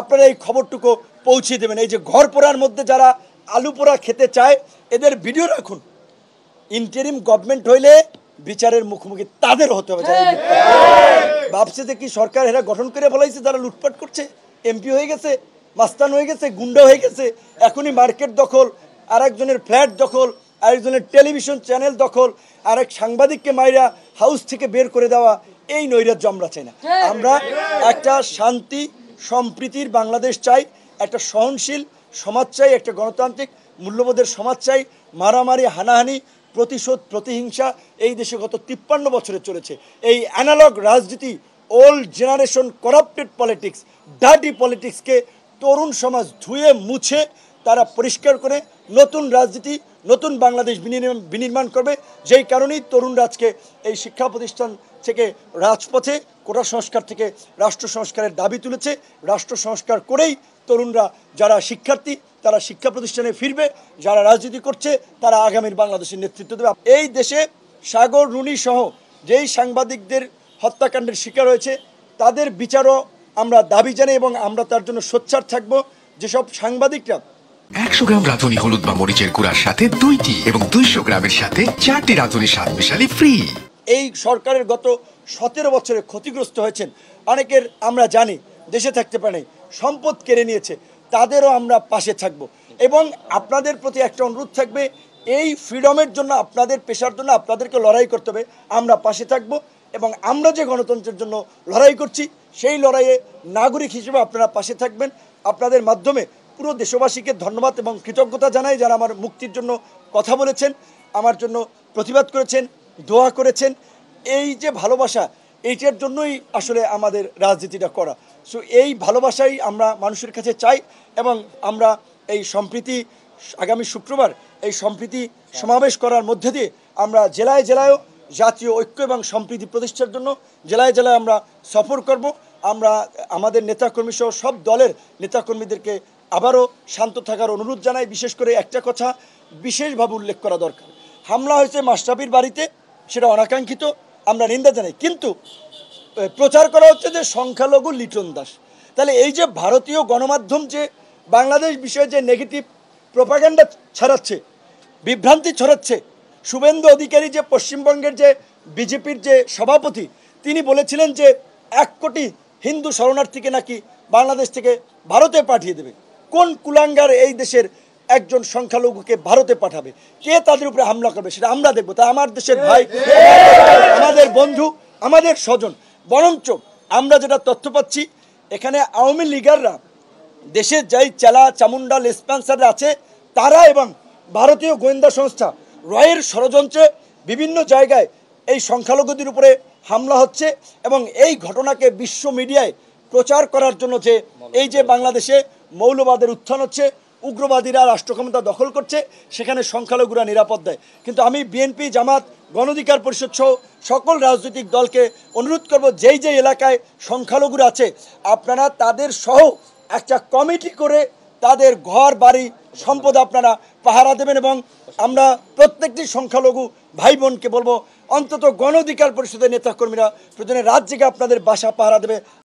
আপনারা এই খবরটুকু পৌঁছে দেবেন এই যে ঘর পোড়ার মধ্যে যারা আলু পোড়া খেতে চায় এদের ভিডিও রাখুন ইন্টারিম গভর্নমেন্ট হইলে বিচারের মুখোমুখি তাদের হতে হবে ভাবছে যে কি সরকার এরা গঠন করে বলাইছে যারা লুটপাট করছে এমপি হয়ে গেছে মাস্তান হয়ে গেছে গুন্ডা হয়ে গেছে এখনই মার্কেট দখল আর একজনের ফ্ল্যাট দখল আরেকজনের টেলিভিশন চ্যানেল দখল আর এক সাংবাদিককে মাইরা হাউস থেকে বের করে দেওয়া এই নৈরাজ্য আমরা চাই না আমরা একটা শান্তি সম্প্রীতির বাংলাদেশ চাই একটা সহনশীল সমাজ চাই একটা গণতান্ত্রিক মূল্যবোধের সমাজ চাই মারামারি হানাহানি প্রতিশোধ প্রতিহিংসা এই দেশে গত তিপ্পান্ন বছরে চলেছে এই অ্যানালগ রাজনীতি old generation corrupted politics dirty পলিটিক্সকে তরুণ সমাজ ধুয়ে মুছে তারা পরিষ্কার করে নতুন রাজনীতি নতুন বাংলাদেশ বিনির্মাণ করবে যেই কারণেই তরুণ রাজকে এই শিক্ষা প্রতিষ্ঠান থেকে রাজপথে কোটা সংস্কার থেকে রাষ্ট্র সংস্কারের দাবি তুলেছে রাষ্ট্র সংস্কার করেই তরুণরা যারা শিক্ষার্থী তারা শিক্ষা প্রতিষ্ঠানে ফিরবে যারা রাজনীতি করছে তারা আগামীর বাংলাদেশের নেতৃত্ব দেবে এই দেশে সাগর রুনি সহ যেই সাংবাদিকদের হত্যাকাণ্ডের শিকার হয়েছে তাদের বিচারও আমরা দাবি জানি এবং আমরা তার জন্য সোচ্চার থাকব যেসব সাংবাদিকরা একশো গ্রাম রাঁধুনি হলুদ বা মরিচের গুঁড়ার সাথে দুইটি এবং দুইশো গ্রামের সাথে চারটি রাঁধুনি স্বাদ মিশালি ফ্রি এই সরকারের গত সতেরো বছরে ক্ষতিগ্রস্ত হয়েছেন অনেকের আমরা জানি দেশে থাকতে পারে সম্পদ কেড়ে নিয়েছে তাদেরও আমরা পাশে থাকব এবং আপনাদের প্রতি একটা অনুরোধ থাকবে এই ফ্রিডমের জন্য আপনাদের পেশার জন্য আপনাদেরকে লড়াই করতে হবে আমরা পাশে থাকব এবং আমরা যে গণতন্ত্রের জন্য লড়াই করছি সেই লড়াইয়ে নাগরিক হিসেবে আপনারা পাশে থাকবেন আপনাদের মাধ্যমে পুরো দেশবাসীকে ধন্যবাদ এবং কৃতজ্ঞতা জানাই যারা আমার মুক্তির জন্য কথা বলেছেন আমার জন্য প্রতিবাদ করেছেন দোয়া করেছেন এই যে ভালোবাসা এইটার জন্যই আসলে আমাদের রাজনীতিটা করা সো এই ভালোবাসাই আমরা মানুষের কাছে চাই এবং আমরা এই সম্প্রীতি আগামী শুক্রবার এই সম্প্রীতি সমাবেশ করার মধ্যে দিয়ে আমরা জেলায় জেলায়ও জাতীয় ঐক্য এবং সম্প্রীতি প্রতিষ্ঠার জন্য জেলায় জেলায় আমরা সফর করব আমরা আমাদের নেতাকর্মী সহ সব দলের নেতাকর্মীদেরকে আবারও শান্ত থাকার অনুরোধ জানাই বিশেষ করে একটা কথা বিশেষভাবে উল্লেখ করা দরকার হামলা হয়েছে মাস্টাবির বাড়িতে সেটা অনাকাঙ্ক্ষিত আমরা নিন্দা জানাই কিন্তু প্রচার করা হচ্ছে যে সংখ্যালঘু লিটন দাস তাহলে এই যে ভারতীয় গণমাধ্যম যে বাংলাদেশ বিষয়ে যে নেগেটিভ প্রোপাগান্ডা ছড়াচ্ছে বিভ্রান্তি ছড়াচ্ছে শুভেন্দু অধিকারী যে পশ্চিমবঙ্গের যে বিজেপির যে সভাপতি তিনি বলেছিলেন যে এক কোটি হিন্দু শরণার্থীকে নাকি বাংলাদেশ থেকে ভারতে পাঠিয়ে দেবে কোন কুলাঙ্গার এই দেশের একজন সংখ্যালঘুকে ভারতে পাঠাবে কে তাদের উপরে হামলা করবে সেটা আমরা দেখবো তা আমার দেশের ভাই আমাদের বন্ধু আমাদের স্বজন বরঞ্চ আমরা যেটা তথ্য পাচ্ছি এখানে আওয়ামী লীগাররা দেশের যাই চালা চামুন্ডা লেসপ্যান্সাররা আছে তারা এবং ভারতীয় গোয়েন্দা সংস্থা রয়ের ষড়যন্ত্রে বিভিন্ন জায়গায় এই সংখ্যালঘুদের উপরে হামলা হচ্ছে এবং এই ঘটনাকে বিশ্ব মিডিয়ায় প্রচার করার জন্য যে এই যে বাংলাদেশে মৌলবাদের উত্থান হচ্ছে উগ্রবাদীরা রাষ্ট্রক্ষমতা দখল করছে সেখানে সংখ্যালঘুরা নিরাপদ দেয় কিন্তু আমি বিএনপি জামাত গণধিকার পরিষদ সহ সকল রাজনৈতিক দলকে অনুরোধ করব যেই যেই এলাকায় সংখ্যালঘুরা আছে আপনারা তাদের সহ একটা কমিটি করে তাদের ঘর বাড়ি সম্পদ আপনারা পাহারা দেবেন এবং আমরা প্রত্যেকটি সংখ্যালঘু ভাই বোনকে বলবো অন্তত গণ অধিকার পরিষদের নেতাকর্মীরা প্রয়োজনে রাজ্যকে আপনাদের বাসা পাহারা দেবে